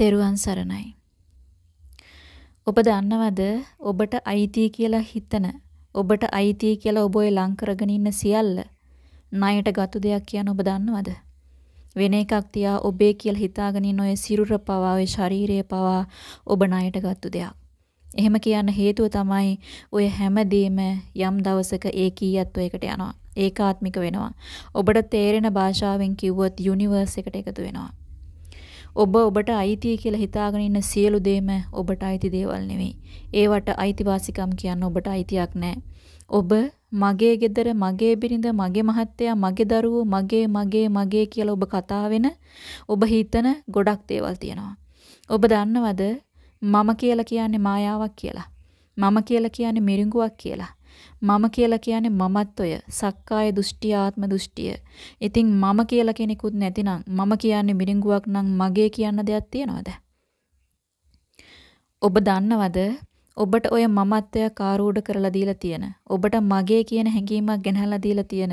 තෙරුවන් සරණයි. ඔබ දන්නවද ඔබට අයිතිය කියලා හිතන ඔබට අයිතිය කියලා ඔබ ඔය ලං කරගෙන ඉන්න සියල්ල ණයට ගතු දෙයක් කියන ඔබ දන්නවද? වෙන එකක් තියා ඔබේ කියලා හිතාගෙන ඉන්න ඔය සිරුර පවා ඔය ශරීරය පවා ඔබ ණයට ගත්තු දෙයක්. එහෙම කියන්න හේතුව තමයි ඔය හැමදේම යම් දවසක ඒකීයත්වයකට යනවා. ඒකාත්මික වෙනවා. ඔබට තේරෙන භාෂාවෙන් කිව්වොත් යුනිවර්ස් එකට එකතු වෙනවා. ඔබ ඔබට අයිතිය කියලා හිතාගෙන ඉන්න සියලු දේම ඔබට අයිති දේවල් නෙවෙයි. ඒවට අයිතිවාසිකම් කියන්න ඔබට අයිතියක් නැහැ. ඔබ මගේ ගෙදර මගේ බිරිඳ මගේ මහත්තයා මගේ දරුවෝ මගේ මගේ මගේ කියලා ඔබ කතා වෙන ඔබ හිතන ගොඩක් දේවල් තියෙනවා. ඔබ දන්නවද මම කියලා කියන්නේ මායාවක් කියලා. මම කියලා කියන්නේ මිරිඟුවක් කියලා. මම කියලා කියන්නේ මමත් ඔය සක්කාය දෘෂ්ටි ආත්ම දෘෂ්ටිය. ඉතින් මම කියලා කෙනෙකුත් නැතිනම් මම කියන්නේ මිරිඟුවක් නම් මගේ කියන දෙයක් තියනවද? ඔබ දන්නවද ඔබට ඔය මමත්වයක් ආරූඪ කරලා දීලා තියෙන ඔබට මගේ කියන හැඟීමක් ගෙනහැලා දීලා තියෙන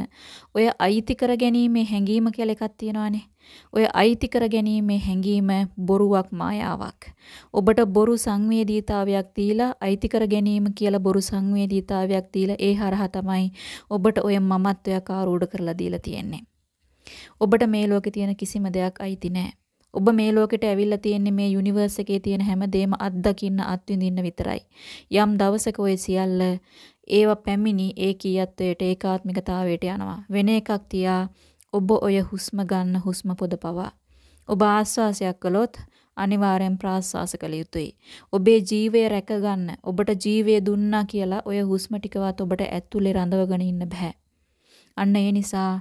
ඔය අයිති කර ගැනීමේ හැඟීම කියලා එකක් තියෙනවානේ ඔය අයිති කර ගැනීමේ හැඟීම බොරුවක් මායාවක් ඔබට බොරු සංවේදීතාවයක් දීලා අයිති කර ගැනීම කියලා බොරු සංවේදීතාවයක් දීලා ඒ හරහා තමයි ඔබට ඔය මමත්වයක් ආරූඪ කරලා දීලා තියෙන්නේ ඔබට මේ ලෝකේ තියෙන කිසිම දෙයක් අයිති නැහැ ඔබ මේ ලෝකෙට ඇවිල්ලා තියෙන්නේ මේ යුනිවර්ස් එකේ තියෙන හැමදේම අත්දකින්න අත්විඳින්න විතරයි. යම් දවසක ඔය සියල්ල ඒව පැමිණි ඒ කීයත්වයට ඒකාත්මිකතාවයට යනවා. වෙන එකක් තියා ඔබ ඔය හුස්ම ගන්න හුස්ම පොද පවා. ඔබ ආස්වාසයක් කළොත් අනිවාර්යෙන් ප්‍රාස්වාස කළ යුතුයි. ඔබේ ජීවය රැකගන්න ඔබට ජීවය දුන්නා කියලා ඔය හුස්ම ටිකවත් ඔබට ඇතුලේ රඳවගෙන ඉන්න බෑ. අන්න ඒ නිසා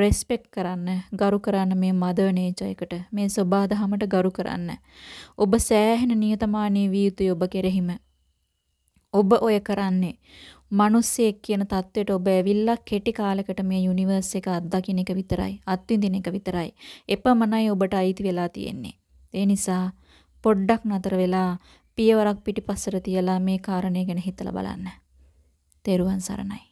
රෙස්පෙක්ට් කරන්න, ගරු කරන්න මේ මදර් නේචරයකට, මේ සබාධහමට ගරු කරන්න. ඔබ සෑහෙන නියතමානී විය යුතුයි ඔබ කෙරෙහිම. ඔබ ඔය කරන්නේ මිනිස්සෙක් කියන தത്വෙට ඔබ ඇවිල්ලා කෙටි කාලයකට මේ යුනිවර්ස් එක අත්දකින්න එක විතරයි අත්විඳින එක විතරයි එපමණයි ඔබට අයිති වෙලා තියෙන්නේ ඒ නිසා පොඩ්ඩක් නතර වෙලා පියවරක් පිටිපස්සට තියලා මේ කාරණේ ගැන හිතලා බලන්න තෙරුවන් සරණයි